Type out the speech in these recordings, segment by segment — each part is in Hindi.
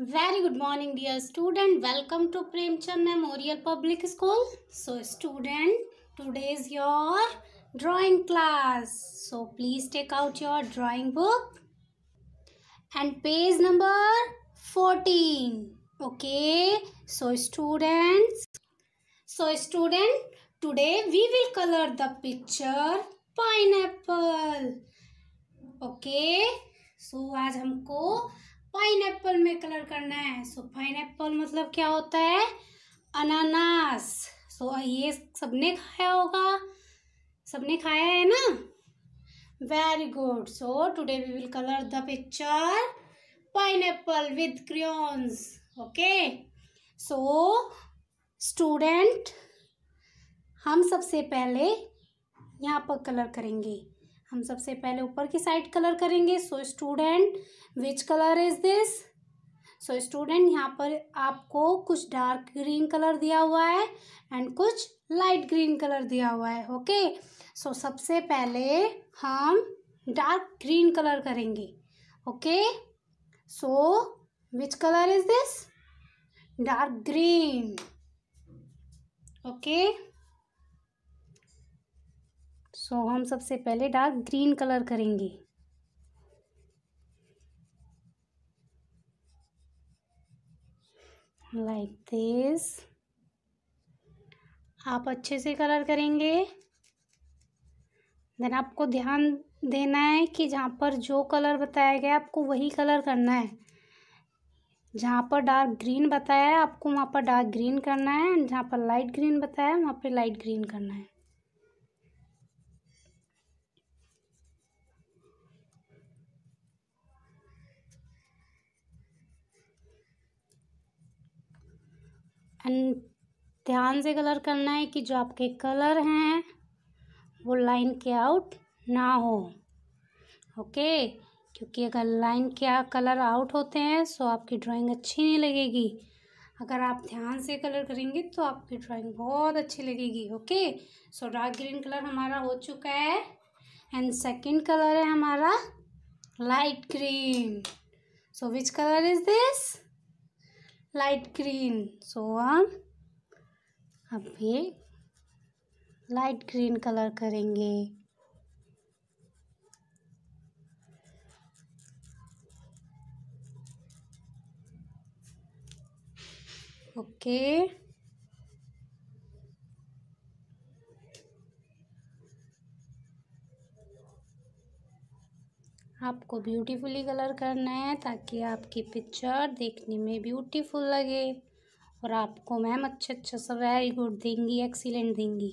Very good morning dear student. Welcome to Premchand Memorial Public School. So student, today is your drawing class. So please take out your drawing book and page number 14. Okay. So students, so student, today we will color the picture pineapple. Okay. So आज हमको पाइन एप्पल में कलर करना है सो पाइन एप्पल मतलब क्या होता है अनानास सो so, ये सबने खाया होगा सबने खाया है ना very good so today we will colour the picture pineapple with crayons okay so student हम सबसे पहले यहाँ पर कलर करेंगे हम सबसे पहले ऊपर की साइड कलर करेंगे so student which colour is this so student यहाँ पर आपको कुछ डार्क ग्रीन कलर दिया हुआ है एंड कुछ लाइट ग्रीन कलर दिया हुआ है ओके okay? सो so, सबसे पहले हम डार्क ग्रीन कलर करेंगे okay so which colour is this dark green okay so so, हम सबसे पहले डार्क ग्रीन कलर करेंगे लाइक like दिस आप अच्छे से कलर करेंगे देन आपको ध्यान देना है कि जहाँ पर जो कलर बताया गया आपको वही कलर करना है जहाँ पर डार्क ग्रीन बताया है आपको वहाँ पर डार्क ग्रीन करना है जहाँ पर लाइट ग्रीन बताया है वहाँ पर लाइट ग्रीन करना है एंड ध्यान से कलर करना है कि जो आपके कलर हैं वो लाइन के आउट ना हो ओके क्योंकि अगर लाइन के कलर आउट होते हैं सो आपकी ड्राइंग अच्छी नहीं लगेगी अगर आप ध्यान से कलर करेंगे तो आपकी ड्राइंग बहुत अच्छी लगेगी okay so dark green colour हमारा हो चुका है एंड सेकंड कलर है हमारा light green so which colour is this light green so हम अब ये लाइट ग्रीन कलर करेंगे ओके okay. आपको ब्यूटीफुली कलर करना है ताकि आपकी पिक्चर देखने में ब्यूटीफुल लगे और आपको मैम अच्छे अच्छे से वेरी गुड देंगी एक्सीलेंट देंगी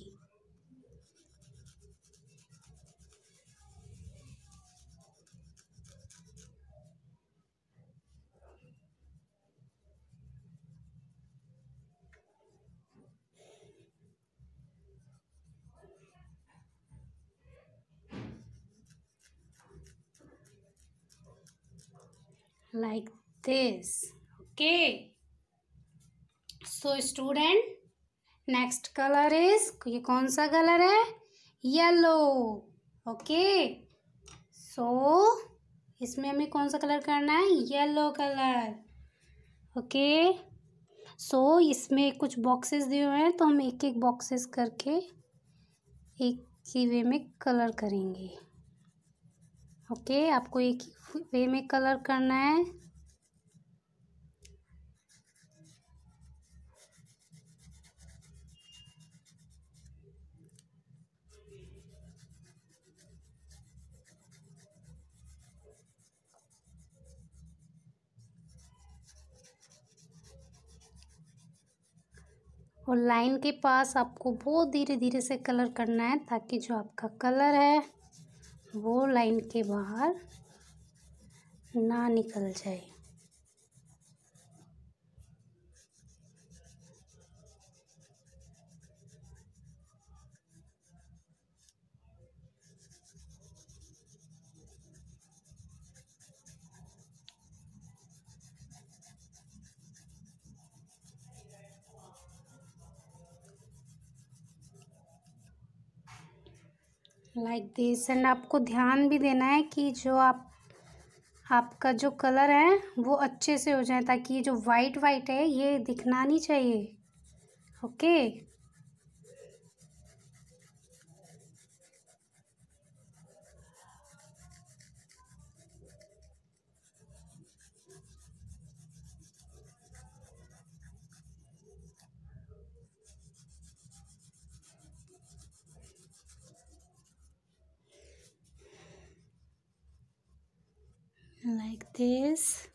like this okay so student next colour is ये कौन सा कलर है yellow ओके सो इसमें हमें कौन सा कलर करना है yellow कलर ओके सो इसमें कुछ बॉक्सेस दिए हुए हैं तो हम एक एक बॉक्सेस करके एक ही वे में कलर करेंगे ओके okay, आपको एक ही वे में कलर करना है और लाइन के पास आपको बहुत धीरे धीरे से कलर करना है ताकि जो आपका कलर है वो लाइन के बाहर ना निकल जाए लाइक दिस एंड आपको ध्यान भी देना है कि जो आप आपका जो कलर है वो अच्छे से हो जाए ताकि ये जो वाइट वाइट है ये दिखना नहीं चाहिए okay okay? like this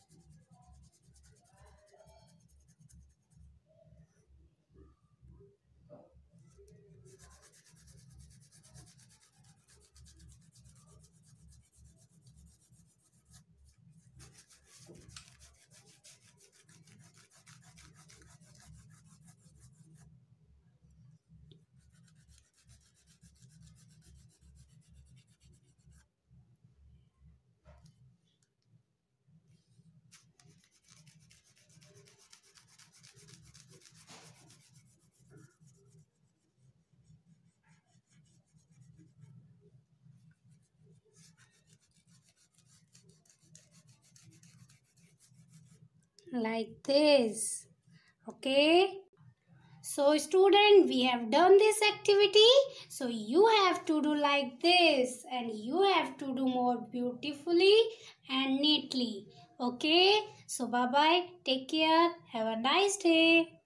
like this okay so student we have done this activity so you have to do like this and you have to do more beautifully and neatly okay so bye bye take care have a nice day